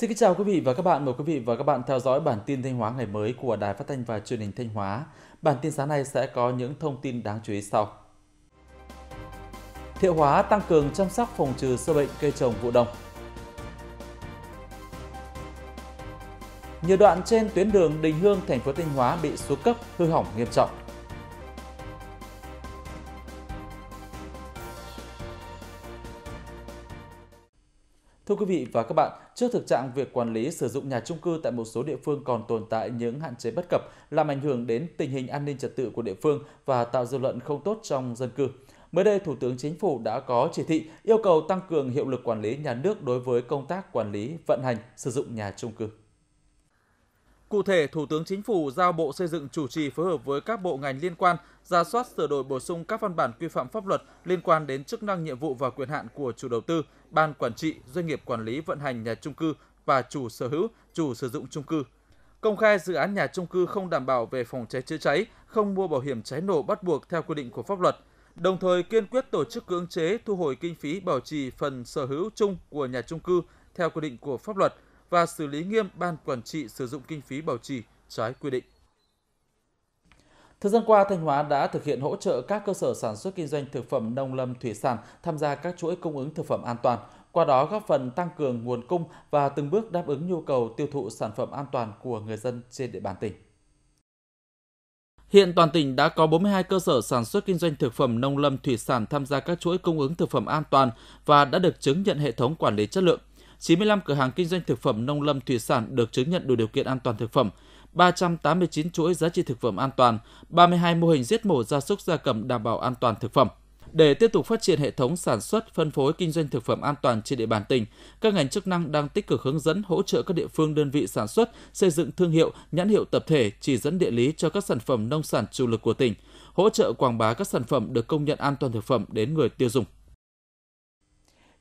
Xin kính chào quý vị và các bạn. Mời quý vị và các bạn theo dõi bản tin Thanh Hóa ngày mới của Đài Phát thanh và Truyền hình Thanh Hóa. Bản tin sáng nay sẽ có những thông tin đáng chú ý sau. Thiệu hóa tăng cường chăm sóc phòng trừ sâu bệnh cây trồng vụ đông. Nhiều đoạn trên tuyến đường Đình Hương, thành phố Thanh Hóa bị xuống cấp, hư hỏng nghiêm trọng. quý vị và các bạn, trước thực trạng việc quản lý sử dụng nhà trung cư tại một số địa phương còn tồn tại những hạn chế bất cập làm ảnh hưởng đến tình hình an ninh trật tự của địa phương và tạo dư luận không tốt trong dân cư. Mới đây, Thủ tướng Chính phủ đã có chỉ thị yêu cầu tăng cường hiệu lực quản lý nhà nước đối với công tác quản lý, vận hành, sử dụng nhà trung cư. Cụ thể, Thủ tướng Chính phủ giao Bộ Xây dựng chủ trì phối hợp với các bộ ngành liên quan ra soát sửa đổi bổ sung các văn bản quy phạm pháp luật liên quan đến chức năng nhiệm vụ và quyền hạn của chủ đầu tư, ban quản trị, doanh nghiệp quản lý vận hành nhà trung cư và chủ sở hữu, chủ sử dụng trung cư. Công khai dự án nhà trung cư không đảm bảo về phòng cháy chữa cháy, không mua bảo hiểm cháy nổ bắt buộc theo quy định của pháp luật. Đồng thời kiên quyết tổ chức cưỡng chế thu hồi kinh phí bảo trì phần sở hữu chung của nhà trung cư theo quy định của pháp luật – và xử lý nghiêm ban quản trị sử dụng kinh phí bảo trì trái quy định. Thời gian qua, Thanh Hóa đã thực hiện hỗ trợ các cơ sở sản xuất kinh doanh thực phẩm nông lâm thủy sản tham gia các chuỗi cung ứng thực phẩm an toàn, qua đó góp phần tăng cường nguồn cung và từng bước đáp ứng nhu cầu tiêu thụ sản phẩm an toàn của người dân trên địa bàn tỉnh. Hiện toàn tỉnh đã có 42 cơ sở sản xuất kinh doanh thực phẩm nông lâm thủy sản tham gia các chuỗi cung ứng thực phẩm an toàn và đã được chứng nhận hệ thống quản lý chất lượng. 95 cửa hàng kinh doanh thực phẩm nông lâm thủy sản được chứng nhận đủ điều kiện an toàn thực phẩm, 389 chuỗi giá trị thực phẩm an toàn, 32 mô hình giết mổ gia súc gia cầm đảm bảo an toàn thực phẩm. Để tiếp tục phát triển hệ thống sản xuất, phân phối kinh doanh thực phẩm an toàn trên địa bàn tỉnh, các ngành chức năng đang tích cực hướng dẫn hỗ trợ các địa phương đơn vị sản xuất, xây dựng thương hiệu, nhãn hiệu tập thể, chỉ dẫn địa lý cho các sản phẩm nông sản chủ lực của tỉnh, hỗ trợ quảng bá các sản phẩm được công nhận an toàn thực phẩm đến người tiêu dùng.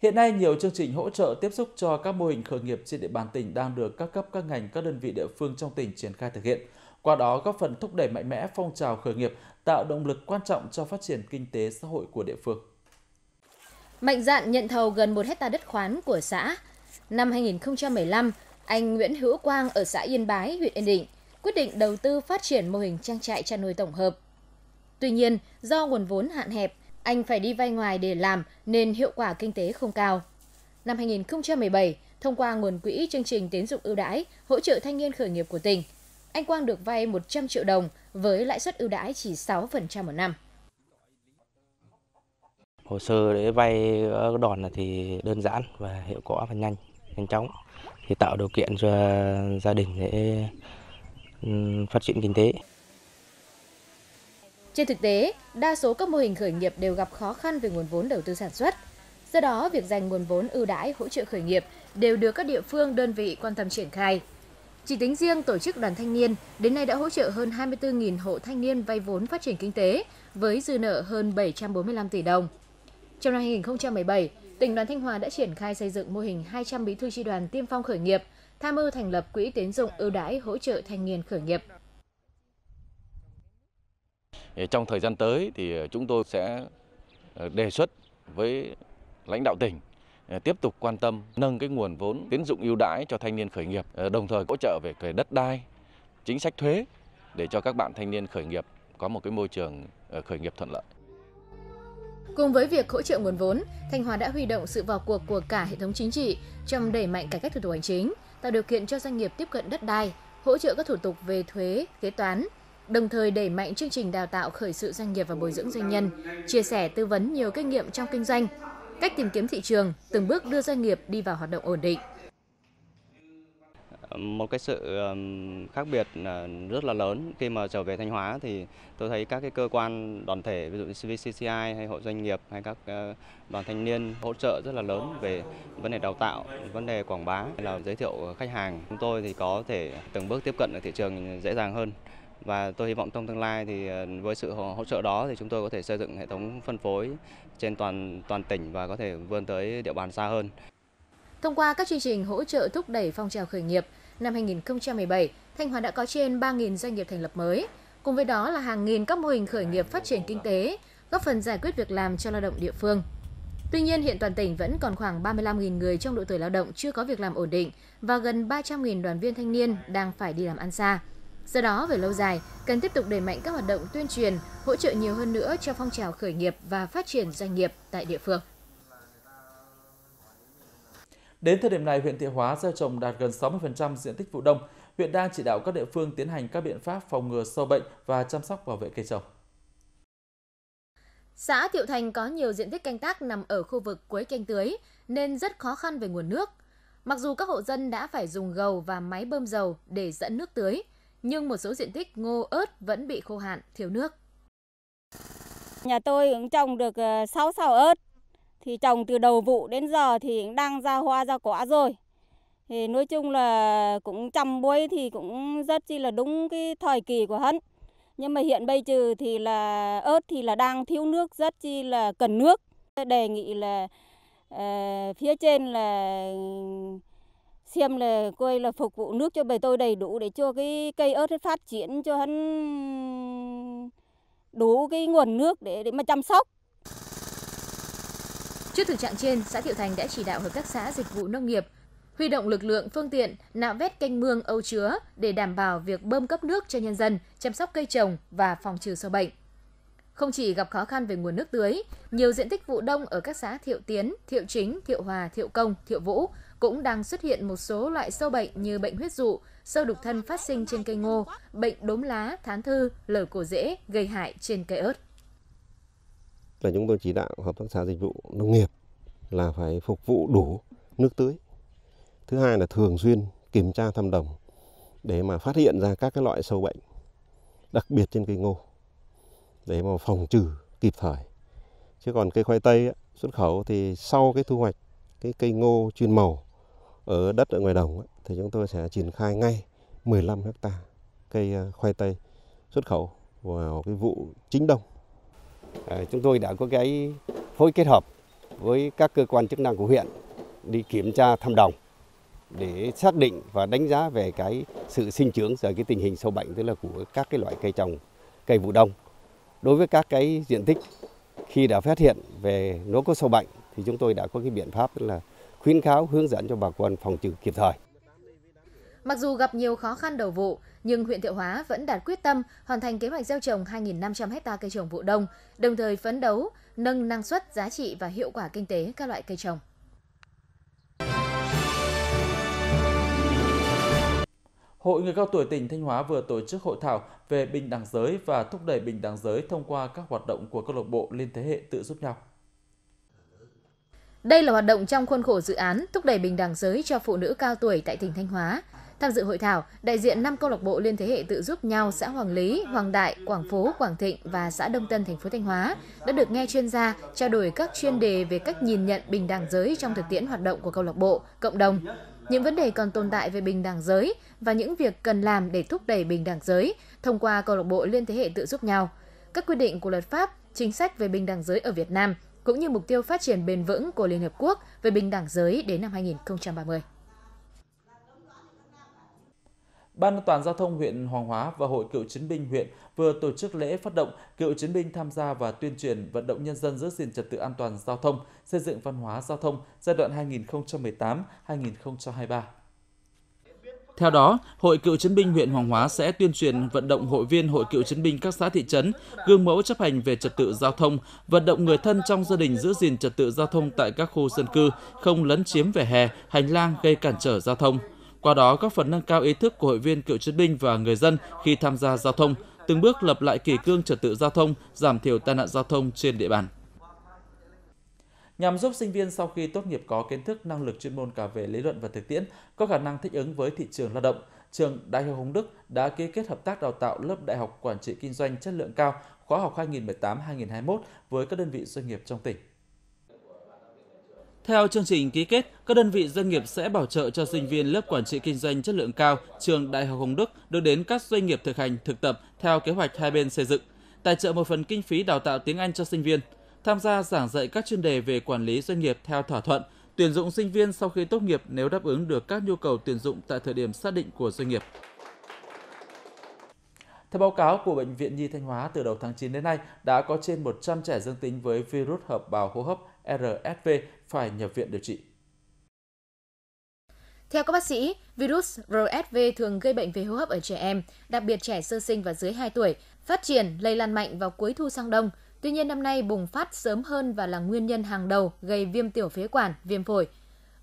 Hiện nay, nhiều chương trình hỗ trợ tiếp xúc cho các mô hình khởi nghiệp trên địa bàn tỉnh đang được các cấp các ngành các đơn vị địa phương trong tỉnh triển khai thực hiện. Qua đó góp phần thúc đẩy mạnh mẽ phong trào khởi nghiệp, tạo động lực quan trọng cho phát triển kinh tế xã hội của địa phương. Mạnh dạn nhận thầu gần 1 hecta đất khoán của xã. Năm 2015, anh Nguyễn Hữu Quang ở xã Yên Bái, huyện Yên Định quyết định đầu tư phát triển mô hình trang trại chăn nuôi tổng hợp. Tuy nhiên, do nguồn vốn hạn hẹp, anh phải đi vay ngoài để làm nên hiệu quả kinh tế không cao. Năm 2017, thông qua nguồn quỹ chương trình tín dụng ưu đãi hỗ trợ thanh niên khởi nghiệp của tỉnh, anh Quang được vay 100 triệu đồng với lãi suất ưu đãi chỉ 6% một năm. Hồ sơ để vay đòn thì đơn giản và hiệu quả và nhanh, nhanh chóng thì tạo điều kiện cho gia đình để ừ, phát triển kinh tế. Trên thực tế, đa số các mô hình khởi nghiệp đều gặp khó khăn về nguồn vốn đầu tư sản xuất. Do đó, việc dành nguồn vốn ưu đãi hỗ trợ khởi nghiệp đều được các địa phương đơn vị quan tâm triển khai. Chỉ tính riêng tổ chức đoàn thanh niên, đến nay đã hỗ trợ hơn 24.000 hộ thanh niên vay vốn phát triển kinh tế với dư nợ hơn 745 tỷ đồng. Trong năm 2017, tỉnh đoàn Thanh Hóa đã triển khai xây dựng mô hình 200 bí thư tri đoàn tiên phong khởi nghiệp, tham mưu thành lập quỹ tiến dụng ưu đãi hỗ trợ thanh niên khởi nghiệp trong thời gian tới thì ờ, chúng tôi sẽ ờ, đề xuất với lãnh đạo tỉnh ờ, tiếp tục quan tâm nâng cái nguồn vốn tín dụng ưu đãi cho thanh niên khởi nghiệp đồng thời hỗ trợ về cái đất đai chính sách thuế để cho các bạn thanh niên khởi nghiệp có một cái môi trường khởi nghiệp thuận lợi. Cùng với việc hỗ trợ nguồn vốn, Thanh Hóa đã huy động sự vào cuộc của cả hệ thống chính trị trong đẩy mạnh cải cách thủ tục hành chính, tạo điều kiện cho doanh nghiệp tiếp cận đất đai, hỗ trợ các thủ tục về thuế, kế toán, đồng thời đẩy mạnh chương trình đào tạo khởi sự doanh nghiệp và bồi dưỡng doanh nhân, chia sẻ tư vấn nhiều kinh nghiệm trong kinh doanh, cách tìm kiếm thị trường, từng bước đưa doanh nghiệp đi vào hoạt động ổn định. Một cái sự khác biệt à, rất là lớn khi mà trở về Thanh Hóa thì tôi thấy các cái cơ quan đoàn thể ví dụ như VCCI hay hội doanh nghiệp hay các ờ, đoàn thanh niên hỗ trợ rất là lớn về vấn đề đào tạo, vấn đề quảng bá là giới thiệu khách hàng. Chúng tôi thì có thể từng bước tiếp cận ở thị trường dễ dàng hơn. Và tôi hy vọng trong tương lai thì ờ, với sự hỗ trợ đó thì chúng tôi có thể xây dựng hệ thống phân phối trên toàn toàn tỉnh và có thể vươn tới địa bàn xa hơn. Thông qua các chương trình hỗ trợ thúc đẩy phong trào khởi nghiệp, năm 2017, Thanh Hóa đã có trên 3.000 doanh nghiệp thành lập mới. Cùng với đó là hàng nghìn các mô hình khởi nghiệp phát triển kinh tế, góp phần giải quyết việc làm cho lao động địa phương. Tuy nhiên, hiện toàn tỉnh vẫn còn khoảng 35.000 người trong độ tuổi lao động chưa có việc làm ổn định và gần 300.000 đoàn viên thanh niên đang phải đi làm ăn xa. Do đó, về lâu dài, cần tiếp tục đẩy mạnh các hoạt động tuyên truyền, hỗ trợ nhiều hơn nữa cho phong trào khởi nghiệp và phát triển doanh nghiệp tại địa phương. Đến thời điểm này, huyện Thiệu Hóa gieo trồng đạt gần 60% diện tích vụ đông. Huyện đang chỉ đạo các địa phương tiến hành các biện pháp phòng ngừa sâu bệnh và chăm sóc bảo vệ cây trồng. Xã Thiệu Thành có nhiều diện tích canh tác nằm ở khu vực cuối canh tưới nên rất khó khăn về nguồn nước. Mặc dù các hộ dân đã phải dùng gầu và máy bơm dầu để dẫn nước tưới, nhưng một số diện tích ngô ớt vẫn bị khô hạn, thiếu nước. Nhà tôi cũng trồng được 6 ờ, sào ớt, thì trồng từ đầu vụ đến giờ thì cũng đang ra hoa ra quả rồi. Thì nói chung là cũng chăm muối thì cũng rất chi là đúng cái thời kỳ của hắn. Nhưng mà hiện bây giờ thì là ớt thì là đang thiếu nước rất chi là cần nước. Đề nghị là uh, phía trên là xem là coi là phục vụ nước cho bầy tôi đầy đủ để cho cái cây ớt phát triển cho hắn đủ cái nguồn nước để để mà chăm sóc. Trước thực trạng trên, xã Thiệu Thành đã chỉ đạo hợp tác xã dịch vụ nông nghiệp huy động lực lượng phương tiện nạo vét canh mương âu chứa để đảm bảo việc bơm cấp nước cho nhân dân, chăm sóc cây trồng và phòng trừ sâu bệnh. Không chỉ gặp khó khăn về nguồn nước tưới, nhiều diện tích vụ đông ở các xã Thiệu Tiến, Thiệu Chính, Thiệu Hòa, Thiệu Công, Thiệu Vũ cũng đang xuất hiện một số loại sâu bệnh như bệnh huyết dụ, sâu đục thân phát sinh trên cây ngô, bệnh đốm lá, thán thư, lở cổ rễ gây hại trên cây ớt. Là chúng tôi chỉ đạo hợp tác xã dịch vụ nông nghiệp là phải phục vụ đủ nước tưới. Thứ hai là thường xuyên kiểm tra thăm đồng để mà phát hiện ra các cái loại sâu bệnh đặc biệt trên cây ngô để mà phòng trừ kịp thời. Chứ còn cây khoai tây ấy, xuất khẩu thì sau cái thu hoạch cái cây ngô chuyên màu ở đất ở ngoài đồng thì chúng tôi sẽ triển khai ngay 15 hecta cây à, khoai tây xuất khẩu vào cái vụ chính đông. À, chúng tôi đã có cái phối kết hợp với các cơ quan chức năng của huyện đi kiểm tra thăm đồng để xác định và đánh giá về cái sự sinh trưởng rồi cái tình hình sâu bệnh tức là của các cái loại cây trồng cây vụ đông đối với các cái diện tích khi đã phát hiện về nó có sâu bệnh thì chúng tôi đã có cái biện pháp là khuyến cáo hướng dẫn cho bà con phòng trừ kịp thời. Mặc dù gặp nhiều khó khăn đầu vụ, nhưng huyện Thiệu Hóa vẫn đạt quyết tâm hoàn thành kế hoạch gieo trồng 2.500 ha cây trồng vụ đông, đồng thời phấn đấu nâng năng suất, giá trị và hiệu quả kinh tế các loại cây trồng. Hội người cao tuổi tỉnh Thanh Hóa vừa tổ chức hội thảo về bình đẳng giới và thúc đẩy bình đẳng giới thông qua các hoạt động của câu lạc bộ liên thế hệ tự giúp nhau. Đây là hoạt động trong khuôn khổ dự án thúc đẩy bình đẳng giới cho phụ nữ cao tuổi tại tỉnh Thanh Hóa. Tham dự hội thảo, đại diện 5 câu lạc bộ liên thế hệ tự giúp nhau xã Hoàng Lý, Hoàng Đại, Quảng Phú, Quảng Thịnh và xã Đông Tân thành phố Thanh Hóa đã được nghe chuyên gia trao đổi các chuyên đề về cách nhìn nhận bình đẳng giới trong thực tiễn hoạt động của câu lạc bộ, cộng đồng, những vấn đề còn tồn tại về bình đẳng giới và những việc cần làm để thúc đẩy bình đẳng giới thông qua câu lạc bộ liên thế hệ tự giúp nhau. Các quy định của luật pháp, chính sách về bình đẳng giới ở Việt Nam – cũng như mục tiêu phát triển bền vững của Liên Hợp Quốc về bình đẳng giới đến năm 2030. Ban an toàn giao thông huyện Hoàng Hóa và Hội cựu chiến binh huyện vừa tổ chức lễ phát động cựu chiến binh tham gia và tuyên truyền vận động nhân dân giữ gìn trật tự an toàn giao thông, xây dựng văn hóa giao thông giai đoạn 2018-2023. Theo đó, Hội Cựu chiến binh huyện Hoàng Hóa sẽ tuyên truyền vận động hội viên Hội Cựu chiến binh các xã thị trấn gương mẫu chấp hành về trật tự giao thông, vận động người thân trong gia đình giữ gìn trật tự giao thông tại các khu dân cư, không lấn chiếm vỉa hè, hành lang gây cản trở giao thông. Qua đó góp phần nâng cao ý thức của hội viên cựu chiến binh và người dân khi tham gia giao thông, từng bước lập lại kỷ cương trật tự giao thông, giảm thiểu tai nạn giao thông trên địa bàn nhằm giúp sinh viên sau khi tốt nghiệp có kiến thức năng lực chuyên môn cả về lý luận và thực tiễn, có khả năng thích ứng với thị trường lao động. Trường Đại học Hồng Đức đã ký kết hợp tác đào tạo lớp Đại học Quản trị Kinh doanh chất lượng cao khóa học 2018-2021 với các đơn vị doanh nghiệp trong tỉnh. Theo chương trình ký kết, các đơn vị doanh nghiệp sẽ bảo trợ cho sinh viên lớp quản trị kinh doanh chất lượng cao trường Đại học Hồng Đức được đến các doanh nghiệp thực hành thực tập theo kế hoạch hai bên xây dựng, tài trợ một phần kinh phí đào tạo tiếng Anh cho sinh viên – tham gia giảng dạy các chuyên đề về quản lý doanh nghiệp theo thỏa thuận, tuyển dụng sinh viên sau khi tốt nghiệp nếu đáp ứng được các nhu cầu tuyển dụng tại thời điểm xác định của doanh nghiệp. Theo báo cáo của Bệnh viện Nhi Thanh Hóa, từ đầu tháng 9 đến nay đã có trên 100 trẻ dương tính với virus hợp bào hô hấp RSV phải nhập viện điều trị. Theo các bác sĩ, virus RSV thường gây bệnh về hô hấp ở trẻ em, đặc biệt trẻ sơ sinh và dưới 2 tuổi, phát triển lây lan mạnh vào cuối thu sang đông – Tuy nhiên năm nay bùng phát sớm hơn và là nguyên nhân hàng đầu gây viêm tiểu phế quản, viêm phổi.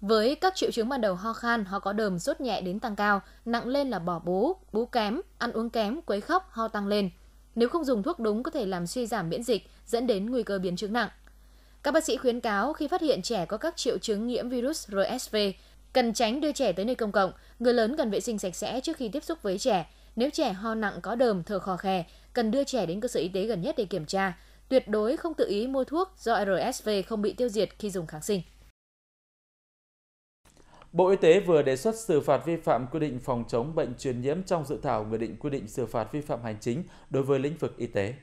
Với các triệu chứng ban đầu ho khan, ho có đờm, sốt nhẹ đến tăng cao, nặng lên là bỏ bú, bú kém, ăn uống kém, quấy khóc, ho tăng lên. Nếu không dùng thuốc đúng có thể làm suy giảm miễn dịch, dẫn đến nguy cơ biến chứng nặng. Các bác sĩ khuyến cáo khi phát hiện trẻ có các triệu chứng nhiễm virus RSV, cần tránh đưa trẻ tới nơi công cộng, người lớn cần vệ sinh sạch sẽ trước khi tiếp xúc với trẻ. Nếu trẻ ho nặng có đờm, thở khò khè, cần đưa trẻ đến cơ sở y tế gần nhất để kiểm tra tuyệt đối không tự ý mua thuốc do RSV không bị tiêu diệt khi dùng kháng sinh. Bộ Y tế vừa đề xuất xử phạt vi phạm quy định phòng chống bệnh truyền nhiễm trong dự thảo nghị định quy định xử phạt vi phạm hành chính đối với lĩnh vực y tế.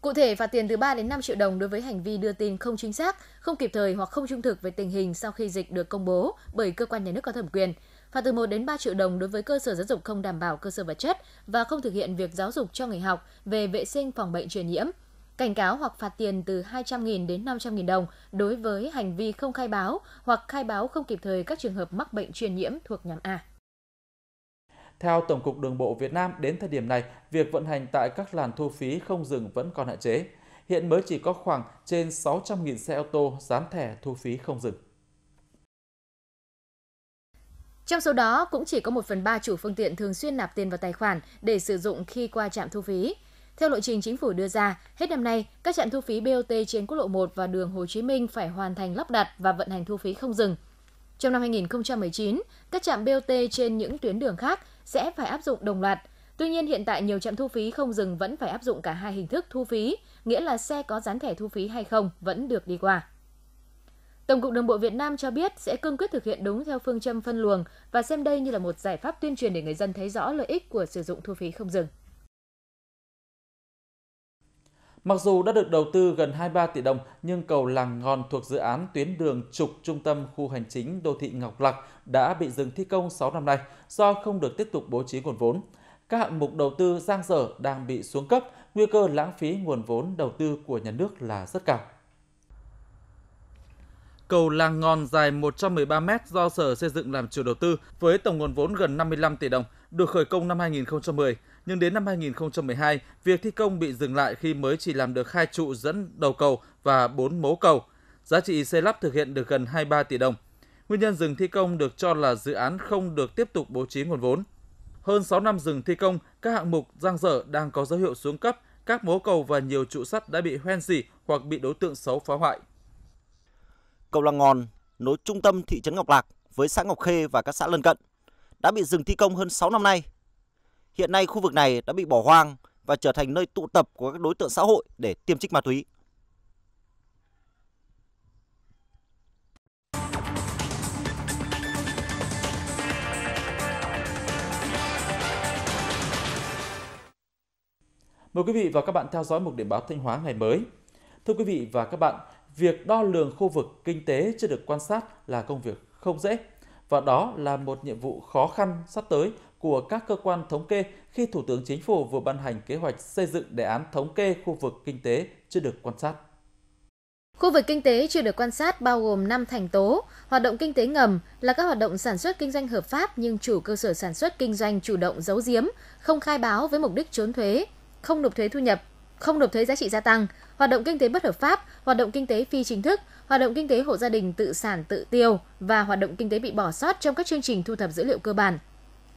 Cụ thể phạt tiền từ 3 đến 5 triệu đồng đối với hành vi đưa tin không chính xác, không kịp thời hoặc không trung thực về tình hình sau khi dịch được công bố bởi cơ quan nhà nước có thẩm quyền phạt từ 1 đến 3 triệu đồng đối với cơ sở giáo dục không đảm bảo cơ sở vật chất và không thực hiện việc giáo dục cho người học về vệ sinh phòng bệnh truyền nhiễm, cảnh cáo hoặc phạt tiền từ 200.000 đến 500.000 đồng đối với hành vi không khai báo hoặc khai báo không kịp thời các trường hợp mắc bệnh truyền nhiễm thuộc nhóm A. Theo Tổng cục Đường bộ Việt Nam, đến thời điểm này, việc vận hành tại các làn thu phí không dừng vẫn còn hạn chế. Hiện mới chỉ có khoảng trên 600.000 xe ô tô dán thẻ thu phí không dừng. Trong số đó, cũng chỉ có 1 phần 3 chủ phương tiện thường xuyên nạp tiền vào tài khoản để sử dụng khi qua trạm thu phí. Theo lộ trình chính phủ đưa ra, hết năm nay, các trạm thu phí BOT trên quốc lộ 1 và đường Hồ Chí Minh phải hoàn thành lắp đặt và vận hành thu phí không dừng. Trong năm 2019, các trạm BOT trên những tuyến đường khác sẽ phải áp dụng đồng loạt. Tuy nhiên hiện tại nhiều trạm thu phí không dừng vẫn phải áp dụng cả hai hình thức thu phí, nghĩa là xe có dán thẻ thu phí hay không vẫn được đi qua. Tổng cục Đường bộ Việt Nam cho biết sẽ cương quyết thực hiện đúng theo phương châm phân luồng và xem đây như là một giải pháp tuyên truyền để người dân thấy rõ lợi ích của sử dụng thu phí không dừng. Mặc dù đã được đầu tư gần 23 tỷ đồng, nhưng cầu Làng Ngòn thuộc dự án tuyến đường trục trung tâm khu hành chính đô thị Ngọc Lặc đã bị dừng thi công 6 năm nay do không được tiếp tục bố trí nguồn vốn. Các hạng mục đầu tư giang dở đang bị xuống cấp, nguy cơ lãng phí nguồn vốn đầu tư của nhà nước là rất cao. Cầu Làng Ngòn dài 113 m do Sở Xây dựng làm chủ đầu tư với tổng nguồn vốn gần 55 tỷ đồng, được khởi công năm 2010, nhưng đến năm 2012, việc thi công bị dừng lại khi mới chỉ làm được hai trụ dẫn đầu cầu và bốn mố cầu. Giá trị xây lắp thực hiện được gần 23 tỷ đồng. Nguyên nhân dừng thi công được cho là dự án không được tiếp tục bố trí nguồn vốn. Hơn 6 năm dừng thi công, các hạng mục giang dở đang có dấu hiệu xuống cấp, các mố cầu và nhiều trụ sắt đã bị hoen dỉ hoặc bị đối tượng xấu phá hoại cầu Làng Ngòn nối trung tâm thị trấn Ngọc Lạc với xã Ngọc Khê và các xã lân cận đã bị dừng thi công hơn 6 năm nay. Hiện nay khu vực này đã bị bỏ hoang và trở thành nơi tụ tập của các đối tượng xã hội để tiêm trích ma túy. Mời quý vị và các bạn theo dõi một điểm báo Thanh Hóa ngày mới. Thưa quý vị và các bạn, việc đo lường khu vực kinh tế chưa được quan sát là công việc không dễ và đó là một nhiệm vụ khó khăn sắp tới của các cơ quan thống kê khi Thủ tướng Chính phủ vừa ban hành kế hoạch xây dựng đề án thống kê khu vực kinh tế chưa được quan sát. Khu vực kinh tế chưa được quan sát bao gồm 5 thành tố. Hoạt động kinh tế ngầm là các hoạt động sản xuất kinh doanh hợp pháp nhưng chủ cơ sở sản xuất kinh doanh chủ động giấu giếm, không khai báo với mục đích trốn thuế, không nộp thuế thu nhập không nộp thuế giá trị gia tăng, hoạt động kinh tế bất hợp pháp, hoạt động kinh tế phi chính thức, hoạt động kinh tế hộ gia đình tự sản tự tiêu và hoạt động kinh tế bị bỏ sót trong các chương trình thu thập dữ liệu cơ bản.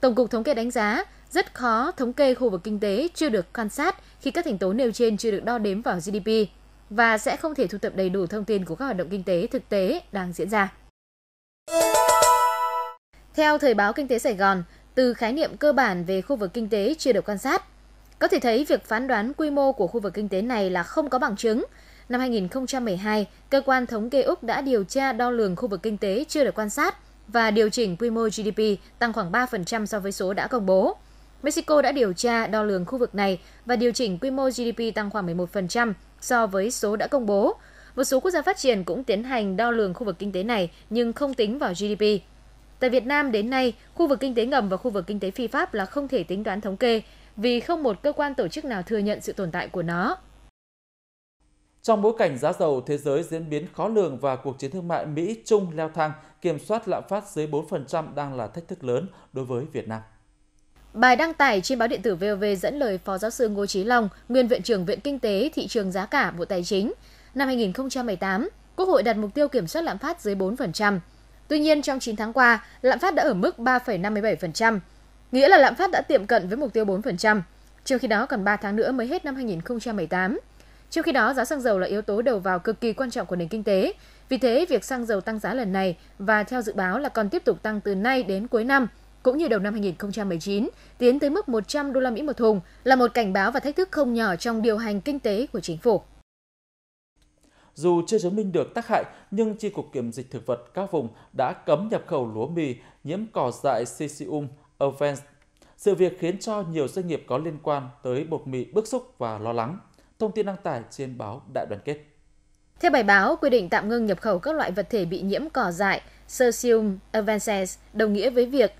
Tổng cục thống kê đánh giá rất khó thống kê khu vực kinh tế chưa được quan sát khi các thành tố nêu trên chưa được đo đếm vào GDP và sẽ không thể thu thập đầy đủ thông tin của các hoạt động kinh tế thực tế đang diễn ra. Theo thời báo Kinh tế Sài Gòn, từ khái niệm cơ bản về khu vực kinh tế chưa được quan sát, có thể thấy việc phán đoán quy mô của khu vực kinh tế này là không có bằng chứng. Năm 2012, cơ quan thống kê Úc đã điều tra đo lường khu vực kinh tế chưa được quan sát và điều chỉnh quy mô GDP tăng khoảng 3% so với số đã công bố. Mexico đã điều tra đo lường khu vực này và điều chỉnh quy mô GDP tăng khoảng 11% so với số đã công bố. Một số quốc gia phát triển cũng tiến hành đo lường khu vực kinh tế này nhưng không tính vào GDP. Tại Việt Nam đến nay, khu vực kinh tế ngầm và khu vực kinh tế phi pháp là không thể tính toán thống kê vì không một cơ quan tổ chức nào thừa nhận sự tồn tại của nó. Trong bối cảnh giá dầu thế giới diễn biến khó lường và cuộc chiến thương mại Mỹ-Trung leo thang, kiểm soát lạm phát dưới 4% đang là thách thức lớn đối với Việt Nam. Bài đăng tải trên báo điện tử VOV dẫn lời Phó Giáo sư Ngô Chí Long, Nguyên Viện trưởng Viện Kinh tế Thị trường Giá cả Bộ Tài chính. Năm 2018, Quốc hội đặt mục tiêu kiểm soát lạm phát dưới 4%. Tuy nhiên, trong 9 tháng qua, lạm phát đã ở mức 3,57%, nghĩa là lạm phát đã tiệm cận với mục tiêu 4%, trong khi đó còn 3 tháng nữa mới hết năm 2018. Trong khi đó, giá xăng dầu là yếu tố đầu vào cực kỳ quan trọng của nền kinh tế. Vì thế, việc xăng dầu tăng giá lần này và theo dự báo là còn tiếp tục tăng từ nay đến cuối năm, cũng như đầu năm 2019, tiến tới mức 100 đô la Mỹ một thùng là một cảnh báo và thách thức không nhỏ trong điều hành kinh tế của chính phủ. Dù chưa chứng minh được tác hại, nhưng Chi cục kiểm dịch thực vật các vùng đã cấm nhập khẩu lúa mì nhiễm cỏ dại Cesium Offense. Sự việc khiến cho nhiều doanh nghiệp có liên quan tới bột mì bức xúc và lo lắng. Thông tin đăng tải trên báo Đại đoàn kết. Theo bài báo, quy định tạm ngưng nhập khẩu các loại vật thể bị nhiễm cỏ dại, Cercium avances, đồng nghĩa với việc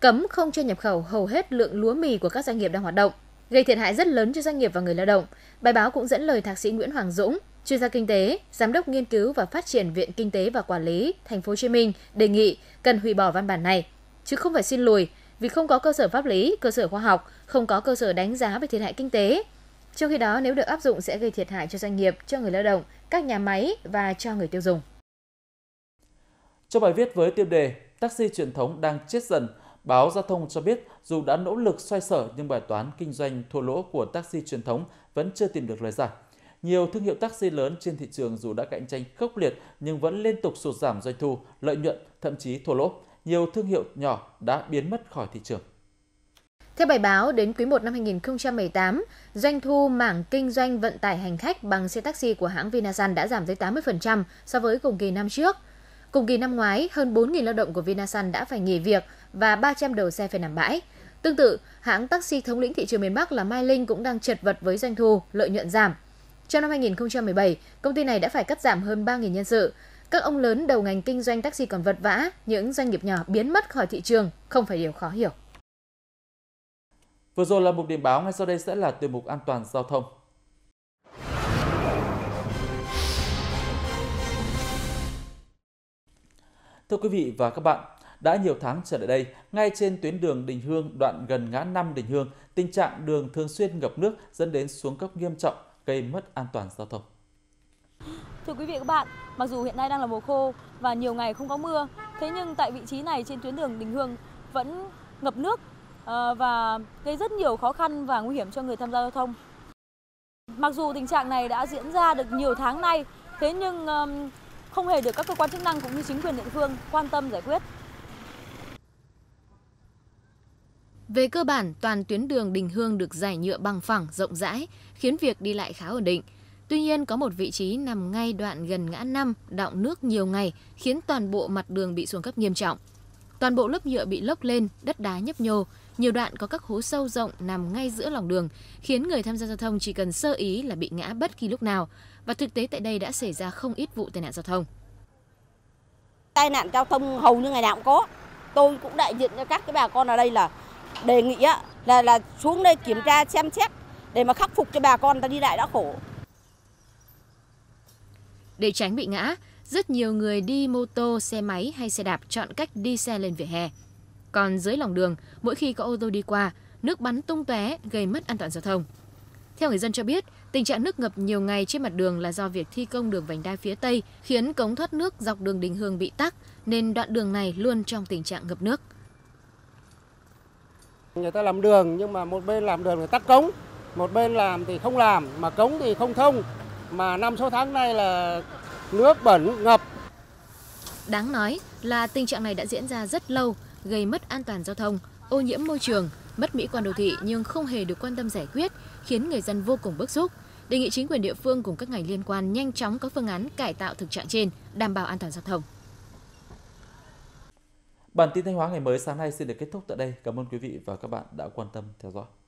cấm không cho nhập khẩu hầu hết lượng lúa mì của các doanh nghiệp đang hoạt động, gây thiệt hại rất lớn cho doanh nghiệp và người lao động. Bài báo cũng dẫn lời thạc sĩ Nguyễn Hoàng Dũng, chuyên gia kinh tế, giám đốc nghiên cứu và phát triển Viện Kinh tế và Quản lý Thành phố Hồ Chí Minh đề nghị cần hủy bỏ văn bản này chứ không phải xin lùi vì không có cơ sở pháp lý, cơ sở khoa học, không có cơ sở đánh giá về thiệt hại kinh tế. Trong khi đó, nếu được áp dụng sẽ gây thiệt hại cho doanh nghiệp, cho người lao động, các nhà máy và cho người tiêu dùng. Trong bài viết với tiêu đề Taxi truyền thống đang chết dần, báo Giao thông cho biết dù đã nỗ lực xoay sở nhưng bài toán kinh doanh thua lỗ của taxi truyền thống vẫn chưa tìm được lời giải. Nhiều thương hiệu taxi lớn trên thị trường dù đã cạnh tranh khốc liệt nhưng vẫn liên tục sụt giảm doanh thu, lợi nhuận, thậm chí thua lỗ nhiều thương hiệu nhỏ đã biến mất khỏi thị trường. Theo bài báo, đến quý 1 năm 2018, doanh thu mảng kinh doanh vận tải hành khách bằng xe taxi của hãng Vinasun đã giảm tới 80% so với cùng kỳ năm trước. Cùng kỳ năm ngoái, hơn 4.000 lao động của Vinasun đã phải nghỉ việc và 300 đầu xe phải nằm bãi. Tương tự, hãng taxi thống lĩnh thị trường miền Bắc là Mai Linh cũng đang chật vật với doanh thu, lợi nhuận giảm. Trong năm 2017, công ty này đã phải cắt giảm hơn 3.000 nhân sự. Các ông lớn đầu ngành kinh doanh taxi còn vật vã, những doanh nghiệp nhỏ biến mất khỏi thị trường không phải điều khó hiểu. Vừa rồi là một điểm báo, ngay sau đây sẽ là tiêu mục an toàn giao thông. Thưa quý vị và các bạn, đã nhiều tháng trở lại đây, ngay trên tuyến đường Đình Hương đoạn gần ngã năm Đình Hương, tình trạng đường thường xuyên ngập nước dẫn đến xuống cấp nghiêm trọng, gây mất an toàn giao thông. Thưa quý vị các bạn, mặc dù hiện nay đang là mùa khô và nhiều ngày không có mưa, thế nhưng tại vị trí này trên tuyến đường Đình Hương vẫn ngập nước ờ, và gây rất nhiều khó khăn và nguy hiểm cho người tham gia giao thông. Mặc dù tình trạng này đã diễn ra được nhiều tháng nay, thế nhưng không hề được các cơ quan chức năng cũng như chính quyền địa phương quan tâm giải quyết. Về cơ bản, toàn tuyến đường Đình Hương được giải nhựa bằng phẳng, rộng rãi, khiến việc đi lại khá ổn định. Tuy nhiên, có một vị trí nằm ngay đoạn gần ngã năm đọng nước nhiều ngày khiến toàn bộ mặt đường bị xuống cấp nghiêm trọng. Toàn bộ lớp nhựa bị lốc lên, đất đá nhấp nhô, nhiều đoạn có các hố sâu rộng nằm ngay giữa lòng đường, khiến người tham gia giao thông chỉ cần sơ ý là bị ngã bất kỳ lúc nào. Và thực tế tại đây đã xảy ra không ít vụ tai nạn giao thông. Tai nạn giao thông hầu như ngày nào cũng có. Tôi cũng đại diện cho các cái bà con ở đây là đề nghị là là xuống đây kiểm tra xem xét để mà khắc phục cho bà con ta đi lại đã khổ. Để tránh bị ngã, rất nhiều người đi mô tô, xe máy hay xe đạp chọn cách đi xe lên vỉa hè. Còn dưới lòng đường, mỗi khi có ô tô đi qua, nước bắn tung tóe gây mất an toàn giao thông. Theo người dân cho biết, tình trạng nước ngập nhiều ngày trên mặt đường là do việc thi công đường vành đai phía Tây khiến cống thoát nước dọc đường Đình Hương bị tắc, nên đoạn đường này luôn trong tình trạng ngập nước. Người ta làm đường nhưng mà một bên làm đường thì tắt cống, một bên làm thì không làm, mà cống thì không thông, mà năm số tháng nay là nước bẩn ngập. Đáng nói là tình trạng này đã diễn ra rất lâu, gây mất an toàn giao thông, ô nhiễm môi trường, mất mỹ quan đô thị nhưng không hề được quan tâm giải quyết, khiến người dân vô cùng bức xúc. Đề nghị chính quyền địa phương cùng các ngành liên quan nhanh chóng có phương án cải tạo thực trạng trên, đảm bảo an toàn giao thông. Bản tin Thanh Hóa ngày mới sáng nay xin được kết thúc tại đây. Cảm ơn quý vị và các bạn đã quan tâm theo dõi.